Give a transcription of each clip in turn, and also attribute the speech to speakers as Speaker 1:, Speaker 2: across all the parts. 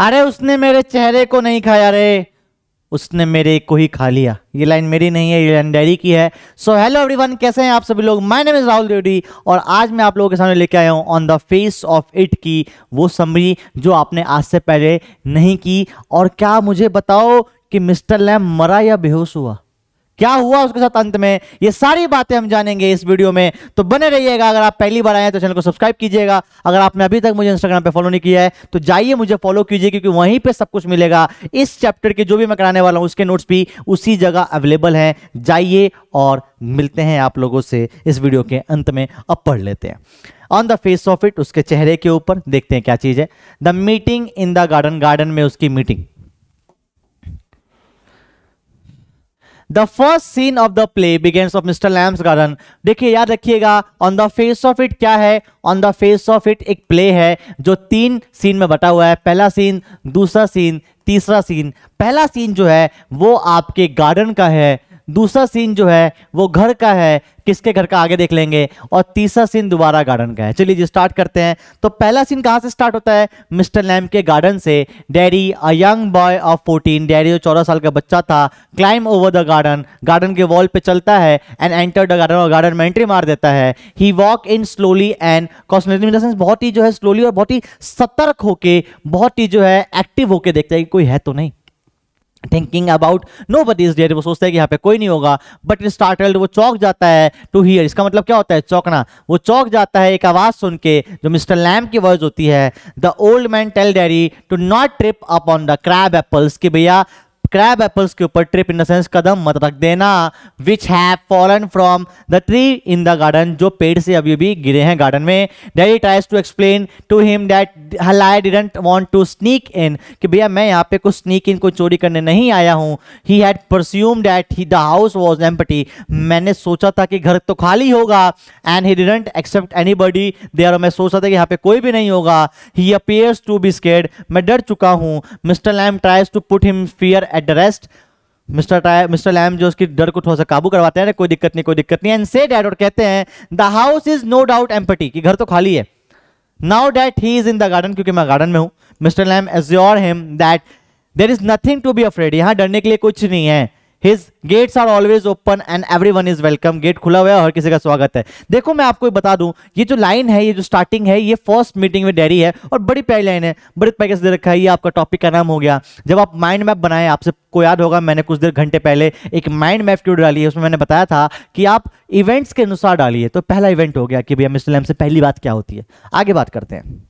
Speaker 1: अरे उसने मेरे चेहरे को नहीं खाया रे उसने मेरे को ही खा लिया ये लाइन मेरी नहीं है ये लाइन डायरी की है सो हेलो एवरीवन कैसे हैं आप सभी लोग my name is Rahul Reddy और आज मैं आप लोगों के सामने लेके आया हूँ on the face of it की वो समरी जो आपने आज से पहले नहीं की और क्या मुझे बताओ कि मिस्टर लैम मरा या बेहोश हुआ क्या हुआ उसके साथ अंत में ये सारी बातें हम जानेंगे इस वीडियो में तो बने रहिएगा अगर आप पहली बार आए हैं तो चैनल को सब्सक्राइब कीजिएगा अगर आपने अभी तक मुझे इंस्टाग्राम पे फॉलो नहीं किया है तो जाइए मुझे फॉलो कीजिए क्योंकि वहीं पे सब कुछ मिलेगा इस चैप्टर के जो भी मैं कराने वाला हूँ उसके नोट्स भी उसी जगह अवेलेबल हैं जाइए और मिलते हैं आप लोगों से इस वीडियो के अंत में अब पढ़ लेते हैं on the face of it उसके चेहरे के ऊपर देखते हैं क्या चीज़ है the meeting in the garden garden में उसकी meeting the first scene of the play begins of Mister Lamb's garden देखिए याद रखिएगा on the face of it क्या है on the face of it एक प्ले है जो तीन सीन में बटा हुआ है पहला सीन दूसरा सीन तीसरा सीन पहला सीन जो है वो आपके गार्डन का है दूसरा सीन जो है वो घर का है किसके घर का आगे देख लेंगे और तीसरा सीन दोबारा गार्डन का है चलिए जी स्टार्ट करते हैं तो पहला सीन कहाँ से स्टार्ट होता है मिस्टर लैम के गार्डन से Derry a young boy of fourteen Derry जो चौदह साल का बच्चा था climb over the garden garden के वॉल पे चलता है एंड एंटर द गार्डन और गार्डन में एंट्री मार देता है he walk in slowly and cosmetic बहुत ही जो है स्लोली और बहुत ही सतर्क होके बहुत ही जो है एक्टिव होके देखता है कि कोई है तो नहीं thinking about nobody is there वो सोचता है कि यहाँ पे कोई नहीं होगा बट इन स्टार्टल्ड वो चौक जाता है टू हियर इसका मतलब क्या होता है चौकना वो चौक जाता है एक आवाज सुन के जो मिस्टर लैम की वॉइस होती है the old man tell Derry to not trip up on the crab apples कि भैया क्रैब एप्पल्स के ऊपर ट्रिप इन द सेंस कदम मत रख देना which have fallen from the tree in the garden जो पेड़ से अभी भी गिरे हैं गार्डन में Derry tries to explain to him that I didn't want to sneak in कि भैया मैं यहाँ पे कुछ स्नीक इन को चोरी करने नहीं आया हूँ he had presumed that he the house was empty मैंने सोचा था कि घर तो खाली होगा and he didn't accept anybody there मैं सोचा था कि यहाँ पे कोई भी नहीं होगा he appears to be scared मैं डर चुका हूँ Mister Lamb tries to put him fear at at the rest Mister time Mister Lamb जो उसकी डर को थोड़ा सा काबू करवाते हैं कोई दिक्कत नहीं कोई दिक्कत नहीं एंड से डैड और कहते हैं the house is no doubt empty कि घर तो खाली है now that he is in the garden क्योंकि मैं गार्डन में हूं Mister Lamb assure him that there is nothing to be afraid यहां डरने के लिए कुछ नहीं है his gates are always open and everyone is welcome gate खुला हुआ है हर किसी का स्वागत है देखो मैं आपको बता दूं ये जो लाइन है ये जो स्टार्टिंग है ये फर्स्ट मीटिंग में डेरी है और बड़ी प्यारी लाइन है बड़े पैकेज दे रखा है ये आपका टॉपिक का नाम हो गया जब आप माइंड मैप बनाए आपसे को याद होगा मैंने कुछ देर घंटे पहले एक माइंड मैप क्यों डाली है उसमें मैंने बताया था कि आप इवेंट्स के अनुसार डालिए तो पहला इवेंट हो गया कि भैया मिस्टर लैम से पहली बात क्या होती है आगे बात करते हैं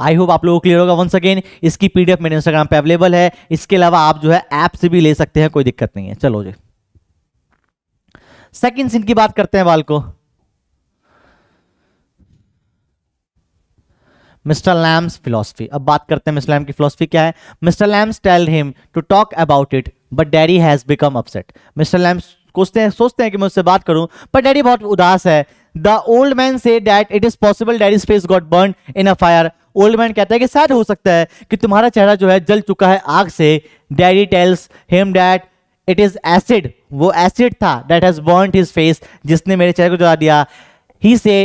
Speaker 1: आई होप आप लोगों को क्लियर होगा वंस अगेन इसकी पीडीएफ मेरे इंस्टाग्राम पे अवेलेबल है इसके अलावा आप जो है ऐप से भी ले सकते हैं कोई दिक्कत नहीं है चलो जी सेकेंड सीन की बात करते हैं बाल को मिस्टर लैम्स फिलोसफी अब बात करते हैं मिस्टर लैम की फिलोसफी क्या है Mister Lamb's tell him to talk about it but Derry has become upset Mister Lamb's सोचते हैं सोचते हैं कि मैं उससे बात करूं पर डैडी बहुत उदास है the old man says that it is possible that is face got burn in a fire old man कहता है कि शायद हो सकता है कि तुम्हारा चेहरा जो है जल चुका है आग से Derry tells him that it is acid वो एसिड था that has burn his face जिसने मेरे चेहरे को जला दिया he says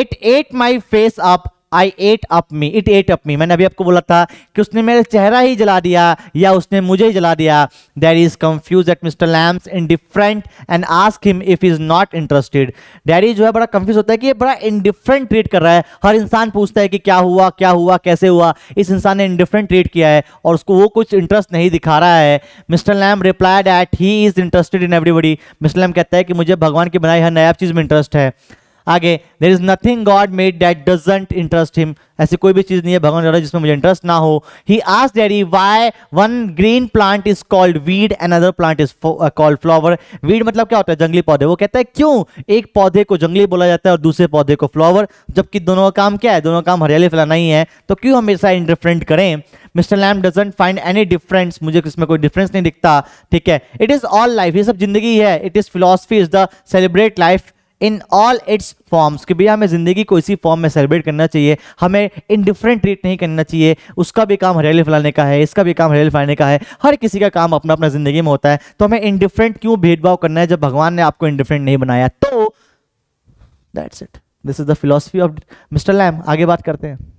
Speaker 1: it ate my face up I ate up me it ate up me मैंने अभी आपको बोला था कि उसने मेरा चेहरा ही जला दिया या उसने मुझे ही जला दिया there is confuse at Mister Lamb's indifferent and ask him if is not interested Derry जो है बड़ा कंफ्यूज होता है कि ये बड़ा इंडिफरेंट ट्रीट कर रहा है हर इंसान पूछता है कि क्या हुआ क्या हुआ कैसे हुआ इस इंसान ने इनडिफरेंट ट्रीट किया है और उसको वो कुछ इंटरेस्ट नहीं दिखा रहा है mister Lamb replied at he is interested in everybody Mister Lamb कहता है कि मुझे भगवान की बनाई हर नया चीज़ में इंटरेस्ट है आगे there is nothing God made that doesn't interest him ऐसी कोई भी चीज नहीं है भगवान द्वारा जिसमें मुझे इंटरेस्ट ना हो ही आज Derry why one green plant is called weed and other plant is called flower weed मतलब क्या होता है जंगली पौधे वो कहता है क्यों एक पौधे को जंगली बोला जाता है और दूसरे पौधे को फ्लावर जबकि दोनों का काम क्या है दोनों काम हरियाली फैलाना ही है तो क्यों हमेशा इंटरफ्रेंट करें Mister Lamb doesn't find any difference मुझे इसमें कोई डिफरेंस नहीं दिखता ठीक है इट इज ऑल लाइफ ये सब जिंदगी है it is philosophy is the celebrate life in all its forms कि भैया हमें ज़िंदगी को इसी फॉर्म में सेलिब्रेट करना चाहिए हमें इनडिफरेंट ट्रीट नहीं करना चाहिए उसका भी काम हरियाली फैलाने का है इसका भी काम हरियाली फैलाने का है हर किसी का काम अपना अपना ज़िंदगी में होता है तो हमें इनडिफरेंट क्यों भेदभाव करना है जब भगवान ने आपको इनडिफरेंट नहीं बनाया तो that's it this is the philosophy of Mister Lamb आगे बात करते हैं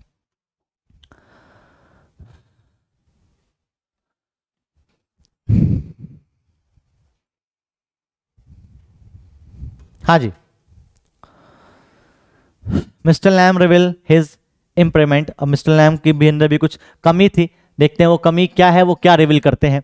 Speaker 1: हाँ जी Mister Lamb reveal his impairment अब मिस्टर लैम के भी अंदर भी कुछ कमी थी देखते हैं वो कमी क्या है वो क्या रिविल करते हैं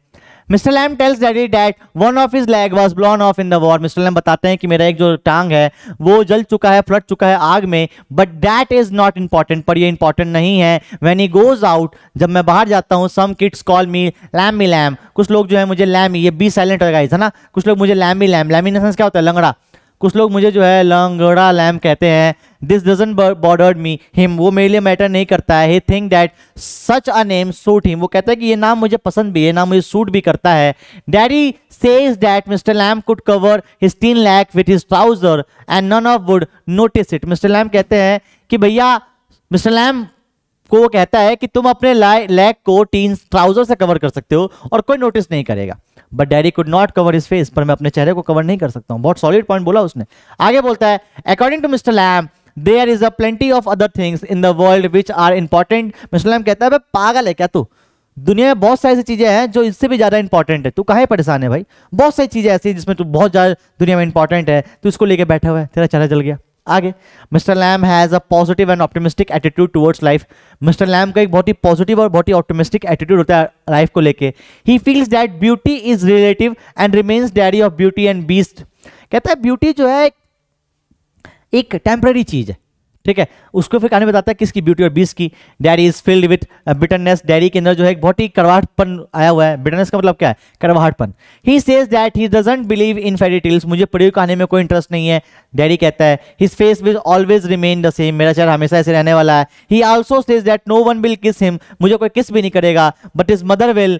Speaker 1: Mister Lamb tells Derry that one of is leg was blown off in the war Mister Lamb बताते हैं कि मेरा एक जो टांग है वो जल चुका है फ्लट चुका है आग में but that is not important पर ये इंपॉर्टेंट नहीं है वेन ही गोज आउट जब मैं बाहर जाता हूँ some kids call me Lamb me Lamb कुछ लोग जो है मुझे लैम ये बी साइलेंट लगाई था ना कुछ लोग मुझे लैम मी लैम देंस क्या होता है लंगड़ा कुछ लोग मुझे जो है लंगड़ा लैम कहते हैं this doesn't bothered me him वो मेरे लिए मैटर नहीं करता है he think that such a name suit him वो कहता है कि ये नाम मुझे पसंद भी है नाम मुझे सूट भी करता है Derry says that Mr Lamb could cover his tin leg with his trouser and none of would notice it Mr Lamb कहते हैं कि भैया मिस्टर लैम को वो कहता है कि तुम अपने लैग को टीन ट्राउजर से कवर कर सकते हो और कोई नोटिस नहीं करेगा but Derry could not cover his face पर मैं अपने चेहरे को कवर नहीं कर सकता हूं बहुत सॉलिड पॉइंट बोला उसने आगे बोलता है according to mister Lamb there is a plenty of other things in the world which are important Mr Lamb कहता है पागल है क्या तू दुनिया में बहुत सारी ऐसी चीज़ें हैं जो इससे भी ज़्यादा इंपॉर्टेंट है तू कहा परेशान है भाई बहुत सारी चीज़ें ऐसी जिसमें तू बहुत ज़्यादा दुनिया में इंपॉर्टेंट है तू इसको लेके बैठा हुआ है तेरा चेहरा जल गया आगे Mr Lamb has a positive and optimistic attitude towards life Mr Lamb का एक बहुत ही पॉजिटिव और बहुत ही ऑप्टिमिस्टिक एटीट्यूड होता है लाइफ को लेके he feels that beauty is relative and remains Derry of beauty and beast कहता है ब्यूटी जो है एक टेम्प्ररी चीज़ है ठीक है उसको फिर कहानी बताता है किसकी ब्यूटी और बीस की Derry is filled with bitterness Derry के अंदर जो है एक बहुत ही करवाहटपन आया हुआ है बिटरनेस का मतलब क्या है करवाहटपन he says that he doesn't believe in fairy tales मुझे पड़ी कहानी में कोई इंटरेस्ट नहीं है डैडी कहता है his face will always remain the same मेरा चेहरा हमेशा ऐसे रहने वाला है he also says that no one will kiss him मुझे कोई किस भी नहीं करेगा but his mother will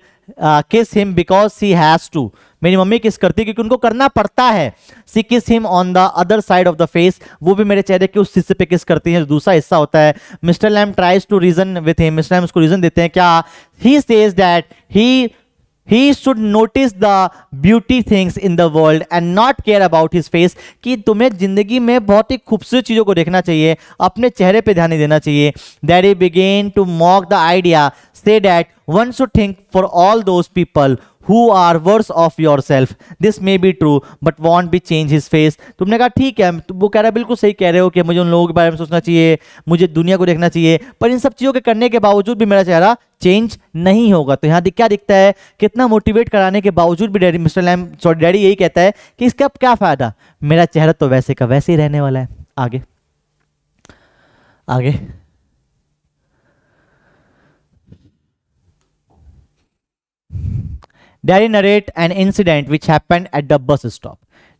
Speaker 1: kiss him because she has to मेरी मम्मी किस करती है क्योंकि उनको करना पड़ता है she kiss him on the other side of the face वो भी मेरे चेहरे के उस हिस्से पे किस करती है जो दूसरा हिस्सा होता है mister Lamb tries to reason with him Mr Lamb उसको रीजन देते हैं क्या he says that he he should notice the beauty things in the world and not care about his face कि तुम्हें जिंदगी में बहुत ही खूबसूरत चीज़ों को देखना चाहिए अपने चेहरे पर ध्यान देना चाहिए that he began to mock the idea say that one should think for all those people who are worse off yourself this may be true but won't be change his face तुमने कहा ठीक है तो वो कह रहा है बिल्कुल सही कह रहे हो कि मुझे उन लोगों के बारे में सोचना चाहिए मुझे दुनिया को देखना चाहिए पर इन सब चीज़ों के करने के बावजूद भी मेरा चेहरा चेंज नहीं होगा तो यहाँ क्या दिखता है कितना मोटिवेट कराने के बावजूद भी Derry Mr Lamb sorry Derry यही कहता है कि इसका क्या फ़ायदा मेरा चेहरा तो वैसे का वैसे ही रहने वाला है आगे आगे Derry narrate an incident which happen at the bus stop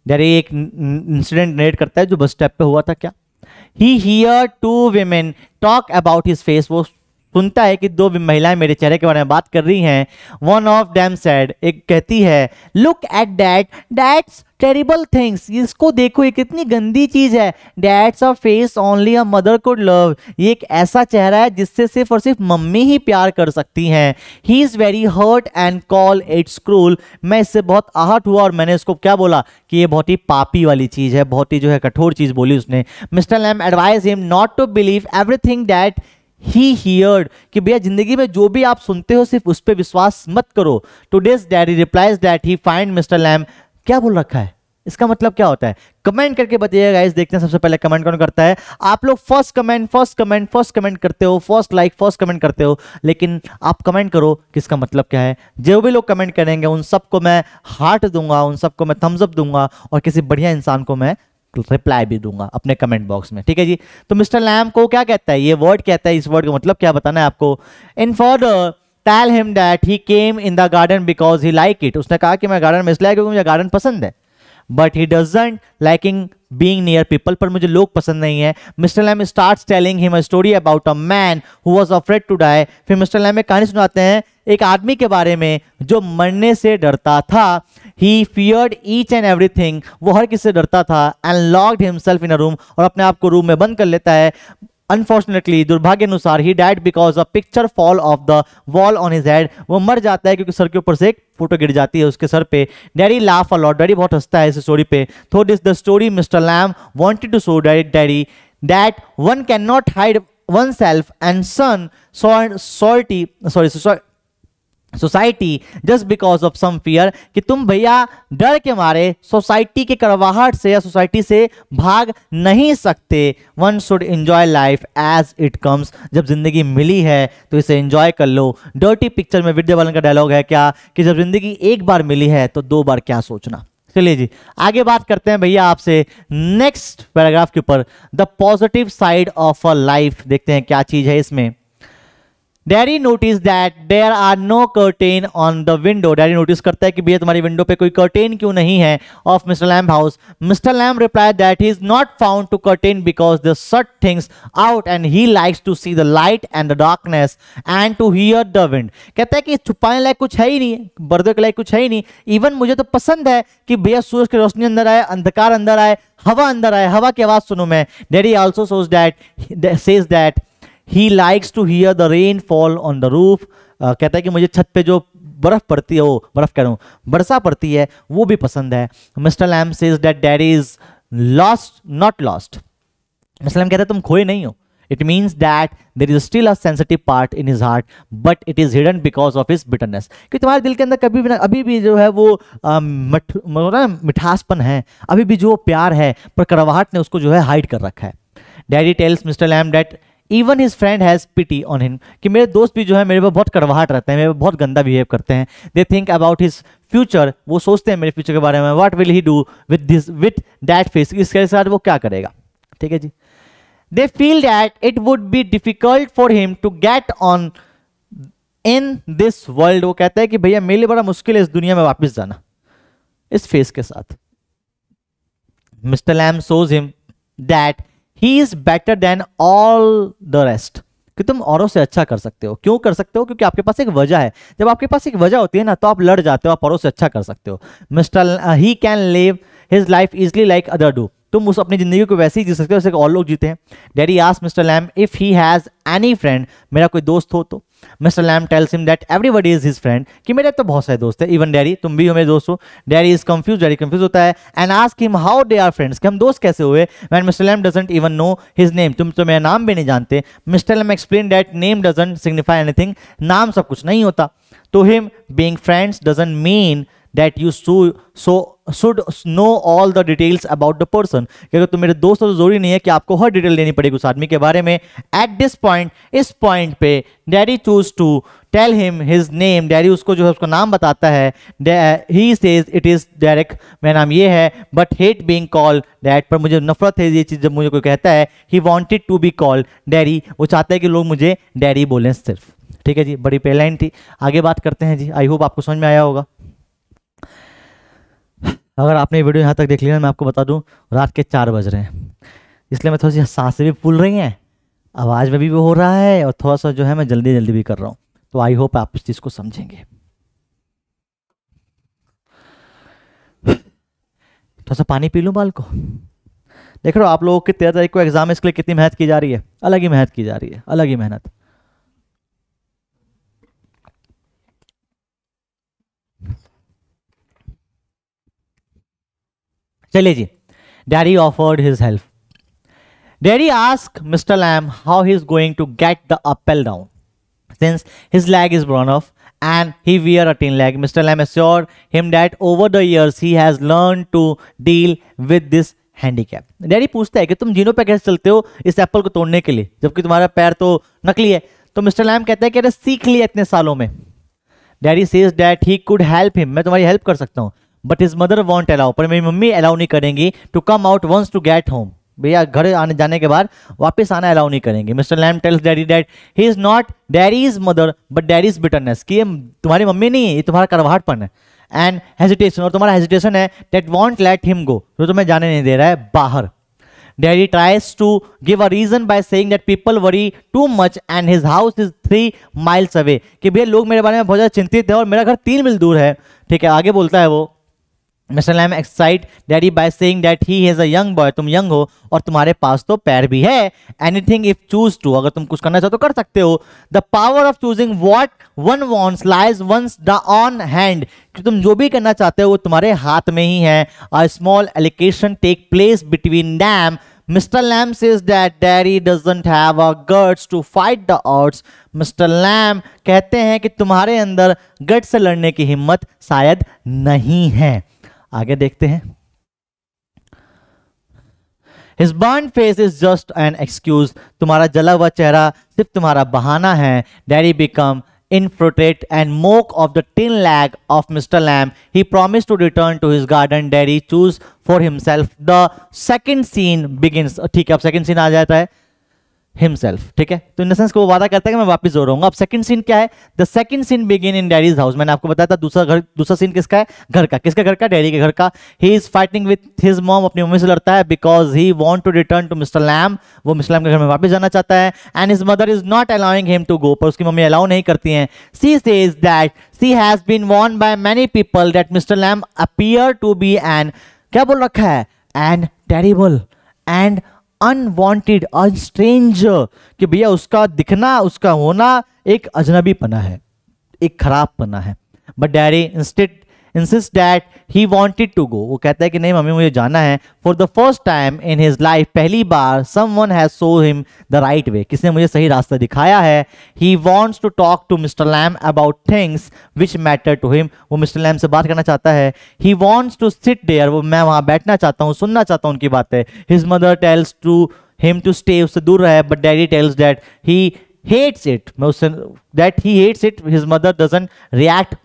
Speaker 1: Derry एक इंसिडेंट नरेट करता है जो बस स्टॉप पे हुआ था क्या he hear two women talk about his face वो सुनता है कि दो महिलाएं मेरे चेहरे के बारे में बात कर रही हैं वन ऑफ डैम सैड एक कहती है look at that that's terrible things इसको देखो ये कितनी गंदी चीज़ है that's a face only a mother could love ये एक ऐसा चेहरा है जिससे सिर्फ और सिर्फ मम्मी ही प्यार कर सकती हैं he is very hurt and call it's cruel मैं इससे बहुत आहट हुआ और मैंने उसको क्या बोला कि ये बहुत ही पापी वाली चीज़ है बहुत ही जो है कठोर चीज़ बोली उसने Mr Lamb advise him not to believe everything that he heard कि भैया जिंदगी में जो भी आप सुनते हो सिर्फ उस पर विश्वास मत करो today's Derry replies that he find mister Lamb क्या बोल रखा है इसका मतलब क्या होता है कमेंट करके बताइएगा इस देखते हैं सबसे पहले कमेंट कौन करता है आप लोग first comment first comment first comment करते हो फर्स्ट लाइक फर्स्ट कमेंट करते हो लेकिन आप कमेंट करो कि इसका मतलब क्या है जो भी लोग कमेंट करेंगे उन सबको मैं हार्ट दूंगा उन सबको मैं थम्सअप दूंगा और किसी बढ़िया इंसान को मैं रिप्लाई भी दूंगा अपने कमेंट बॉक्स में ठीक है जी तो मिस्टर लैम को क्या कहता है ये वर्ड कहता है इस वर्ड का मतलब क्या बताना है आपको in for tell him that he came in the garden because he like it उसने कहा कि मैं गार्डन में इसलिए क्योंकि मुझे गार्डन पसंद है but he doesn't liking being near people पर मुझे लोग पसंद नहीं है mister Lamb start telling him story about a man who was afraid to die फिर मिस्टर लैम एक कहानी सुनाते हैं एक आदमी के बारे में जो मरने से डरता था he feared each and everything वो हर किसी से डरता था and locked himself in a room और अपने आप को रूम में बंद कर लेता है अनफॉर्चुनेटली दुर्भाग्य अनुसार he died because a picture fall off the wall on his head वो मर जाता है क्योंकि सर के ऊपर से एक फोटो गिर जाती है उसके सर पे डैडी लाफ अलॉट डैडी बहुत हंसता है इस स्टोरी पे though this the story Mr Lamb wanted to show Derry that one can not hide oneself and shun salty sorry society just because of some fear कि तुम भैया डर के मारे सोसाइटी के करवाहट से या सोसाइटी से भाग नहीं सकते one should enjoy life as it comes जब जिंदगी मिली है तो इसे इन्जॉय कर लो डर्टी पिक्चर में विद्या बालन का डायलॉग है क्या कि जब जिंदगी एक बार मिली है तो दो बार क्या सोचना चलिए जी आगे बात करते हैं भैया आपसे नेक्स्ट पैराग्राफ के ऊपर the positive side of a life देखते हैं क्या चीज़ है इसमें Derry notice that there are no curtain on the window Derry notice करता है कि भैया तुम्हारी विंडो पे कोई कर्टेन क्यों नहीं है of Mr Lamb house Mr Lamb reply that he is not found to curtain because the shut things out and he likes to see the light and the darkness and to hear the wind कहता है कि छुपाने लायक कुछ है ही नहीं बर्दे के लायक कुछ है ही नहीं इवन मुझे तो पसंद है कि भैया सूरज की रोशनी अंदर आए अंधकार अंदर आए हवा अंदर आए हवा की आवाज़ सुनू मैं Derry also shows that says that he likes to hear the rain fall on the roof कहता है कि मुझे छत पे जो बर्फ पड़ती है वो बर्फ कह रहा हूँ बरसा पड़ती है वो भी पसंद है mister Lamb says that Derry is lost not lost Mr Lamb कहता है तुम खोए नहीं हो it means that there is still a sensitive part in his heart but it is hidden because of his bitterness कि तुम्हारे दिल के अंदर कभी भी अभी भी जो है वो मठ मतलब मिठासपन है अभी भी जो प्यार है पर करवाहट ने उसको जो है हाइड कर रखा है Derry tells Mr Lamb that even his friend has pity on him कि मेरे दोस्त भी जो है मेरे पर बहुत कड़वाहट रहते हैं मेरे पर बहुत गंदा बिहेव करते हैं they think about his future वो सोचते हैं मेरे फ्यूचर के बारे में what will he do with this with that face इसके साथ वो क्या करेगा ठीक है जी they feel that it would be difficult for him to get on in this world वो कहता है कि भैया मेरे लिए बड़ा मुश्किल है इस दुनिया में वापस जाना इस फेस के साथ Mr Lamb shows him that he is better than all the rest कि तुम औरों से अच्छा कर सकते हो क्यों कर सकते हो क्योंकि आपके पास एक वजह है जब आपके पास एक वजह होती है ना तो आप लड़ जाते हो आप औरों से अच्छा कर सकते हो Mr he can live his life easily like other do तुम उस अपनी जिंदगी को वैसे ही जी सकते हो जैसे और लोग जीते हैं डैडी आस Mr Lamb if he has any friend मेरा कोई दोस्त हो तो Mr Lamb tells him that everybody is his friend कि मेरे तो बहुत सारे दोस्त है इवन डैडी तुम भी हो मेरे दोस्त हो Derry is confuse Derry confuse होता है and ask him how they are friends कि हम दोस्त कैसे हुए then Mr Lamb doesn't even know his name तुम तो मेरा नाम भी नहीं जानते Mr Lamb explain that name doesn't signify anything नाम सब कुछ नहीं होता तो him being friends doesn't mean that you so so should know all the details about the person क्योंकि तो मेरे दोस्तों तो जरूरी नहीं है कि आपको हर डिटेल देनी पड़ेगी उस आदमी के बारे में एट दिस पॉइंट इस पॉइंट पे Derry choose to tell him his name Derry उसको जो है उसका नाम बताता है he says it is Derek मेरा नाम ये है but hate being call that पर मुझे नफरत है ये चीज़ जब मुझे कोई कहता है he wanted to be call Derry वो चाहता है कि लोग मुझे डैडी बोलें सिर्फ ठीक है जी बड़ी पहलाइन थी आगे बात करते हैं जी आई होप आपको समझ में आया होगा अगर आपने वीडियो यहाँ तक देख लिया मैं आपको बता दूँ रात के चार बज रहे हैं इसलिए मैं थोड़ी सी सांसें भी फूल रही हैं आवाज़ में भी वो हो रहा है और थोड़ा सा जो है मैं जल्दी जल्दी भी कर रहा हूँ तो आई होप आप इस चीज़ को समझेंगे थोड़ा सा पानी पी लूँ बाल को देख रहा हूँ आप लोगों की तेरह तारीख को एग्ज़ाम इसके लिए कितनी मेहनत की जा रही है अलग ही मेहनत की जा रही है अलग ही मेहनत चलिए जी Derry offered his help Derry ask Mr Lamb how he is going to get the apple down since his leg is broken off he we are a tin leg Mr Lamb Lam assured him that over the years he has learn to deal with this handicap Derry पूछता है कि तुम जीनों पे कैसे चलते हो इस एप्पल को तोड़ने के लिए जबकि तुम्हारा पैर तो नकली है तो मिस्टर लैम कहता है कि अरे सीख लिया इतने सालों में Derry says that he could help him मैं तुम्हारी हेल्प कर सकता हूँ but his mother won't allow पर मेरी मम्मी अलाउ नहीं करेंगी to come out once to get home भैया घर आने जाने के बाद वापस आना अलाउ नहीं करेंगे Mr Lamb tells Derry that he is not Derry is mother but Derry is bitterness कि ये तुम्हारी मम्मी नहीं है ये तुम्हारा करवाहटपन है एंड हेजिटेशन और तुम्हारा हेजिटेशन है that won't let him go जो तुम्हें जाने नहीं दे रहा है बाहर Derry tries to give a reason by saying that people worry too much and his house is three miles away कि भैया लोग मेरे बारे में बहुत ज़्यादा चिंतित है और मेरा घर तीन मील दूर है ठीक है आगे बोलता है वो mister Lamb excite Derry by saying that he has a young boy तुम यंग हो और तुम्हारे पास तो पैर भी है एनीथिंग इफ चूज टू अगर तुम कुछ करना चाहो तो कर सकते हो the power of choosing what one wants lies once the on hand कि तुम जो भी करना चाहते हो वो तुम्हारे हाथ में ही है a small altercation take place between them mister Lamb says that Derry doesn't have a guts to fight the odds. Mister Lamb कहते हैं कि तुम्हारे अंदर गट से लड़ने की हिम्मत शायद नहीं है आगे देखते हैं His burnt face is just an excuse. तुम्हारा जला हुआ चेहरा सिर्फ तुम्हारा बहाना है Daddy become infiltrate and mock of the tin lag of Mr. Lamb, he promised to return to his garden Daddy choose for himself. The second scene begins. ठीक है अब second scene आ जाता है हिमसेल्फ ठीक है तो इन द सेंस को वो वादा करता है कि मैं वापस जोर रहूंगा अब सेकंड सीन क्या है the second scene begin in Derry's house मैंने आपको बताया था दूसरा घर दूसरा सीन किसका है घर का किसका घर का डैडी के घर का he is fighting with his mom अपनी मम्मी से लड़ता है because he want to return to mister Lamb वो मिस्टर लैम के घर में वापस जाना चाहता है and his mother is not allowing him to go पर उसकी मम्मी अलाउ नहीं करती है she says that she has been वॉन by many people that mister Lamb appear to be and क्या बोल रखा है and terrible and unwanted and strange कि भैया उसका दिखना उसका होना एक अजनबी पना है एक खराब पना है but Derry instead insists that he wanted to go वो कहता है कि नहीं मम्मी मुझे जाना है for the first time in his life पहली बार someone has show him the right way किसने मुझे सही रास्ता दिखाया है he wants to talk to mister Lamb about things which matter to him वो मिस्टर लैम से बात करना चाहता है he wants to seat dare वो मैं वहाँ बैठना चाहता हूँ सुनना चाहता हूँ उनकी बातें his mother tells to him to stay उससे दूर रहे but Derry tells that he hates it मैं उससे that he hates it his mother doesn't react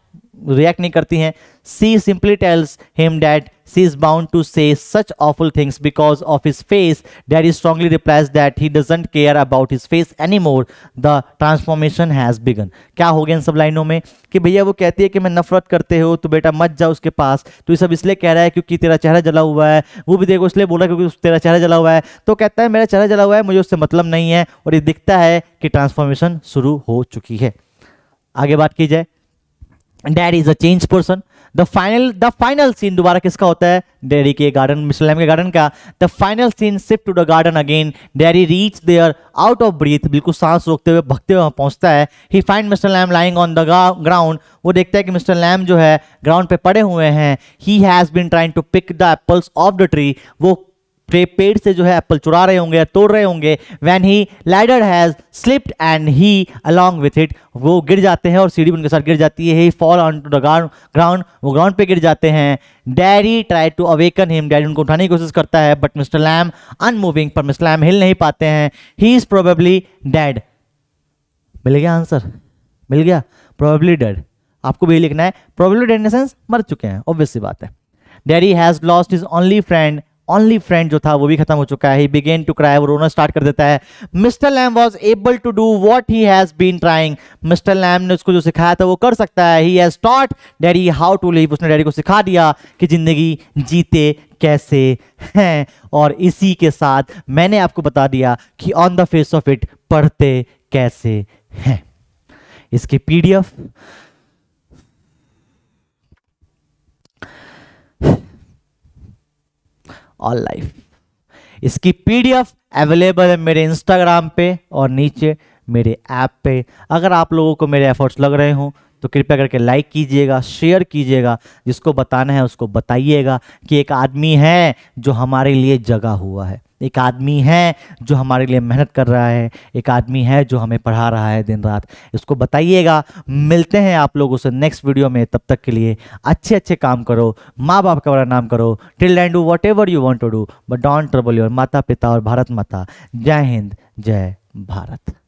Speaker 1: react नहीं करती हैं she simply tells him that she is bound to say such awful things because of his face that is strongly replies that he doesn't care about his face anymore the transformation has begun क्या हो गया इन सब लाइनों में कि भैया वो कहती है कि मैं नफरत करते हो तो बेटा मत जाओ उसके पास तो ये सब इसलिए कह रहा है क्योंकि तेरा चेहरा जला हुआ है वो भी देखो इसलिए बोल रहा है क्योंकि तेरा चेहरा जला हुआ है तो कहता है मेरा चेहरा जला हुआ है मुझे उससे मतलब नहीं है और ये दिखता है कि ट्रांसफॉर्मेशन शुरू हो चुकी है आगे बात की जाए Derry is a change person the final the final scene दोबारा किसका होता है डैडी के गार्डन मिसलैम के गार्डन का the final scene shift to the garden again Derry reach there out of breath बिल्कुल सांस रोकते हुए भगते हुए पहुंचता है he find mister Lamb lying on the ground वो देखता है कि मिस्टर लैम जो है ग्राउंड पे पड़े हुए हैं he has been trying to pick the apples off the tree वो पेड़ से जो है एप्पल चुरा रहे होंगे तोड़ रहे होंगे when the ladder has slipped and he along with it वो गिर जाते हैं और सीढ़ी उनके साथ गिर जाती है he fall on to the ground वो ग्राउंड पे गिर जाते हैं Derry try to awaken him Derry उनको उठाने की कोशिश करता है बट मिस्टर लैम अनमूविंग पर मिस्टर लैम हिल नहीं पाते हैं ही इज प्रोबेबली डैड मिल गया आंसर मिल गया प्रोबेबली डेड आपको भी लिखना है प्रोबेबली डेड इन सेंस मर चुके हैं ऑब्वियसली सी बात है Derry has lost his only friend only friend जो था वो भी खत्म हो चुका है ही बिगेन टू क्राई वो रोना स्टार्ट कर देता है mister Lamb was able to do what he has been trying mister Lamb ने उसको जो सिखाया था वो कर सकता है he has taught Derry how to live उसने डैडी को सिखा दिया कि जिंदगी जीते कैसे हैं और इसी के साथ मैंने आपको बता दिया कि on the face of it पढ़ते कैसे हैं इसके पीडीएफ ऑल लाइफ इसकी पीडीएफ अवेलेबल है मेरे इंस्टाग्राम पे और नीचे मेरे ऐप पे अगर आप लोगों को मेरे एफर्ट्स लग रहे हों तो कृपया करके लाइक कीजिएगा शेयर कीजिएगा जिसको बताना है उसको बताइएगा कि एक आदमी है जो हमारे लिए जगा हुआ है एक आदमी है जो हमारे लिए मेहनत कर रहा है एक आदमी है जो हमें पढ़ा रहा है दिन रात इसको बताइएगा मिलते हैं आप लोगों से नेक्स्ट वीडियो में तब तक के लिए अच्छे अच्छे काम करो माँ बाप का बड़ा नाम करो till and do whatever you want to do but don't trouble your माता पिता और भारत माता जय हिंद जय भारत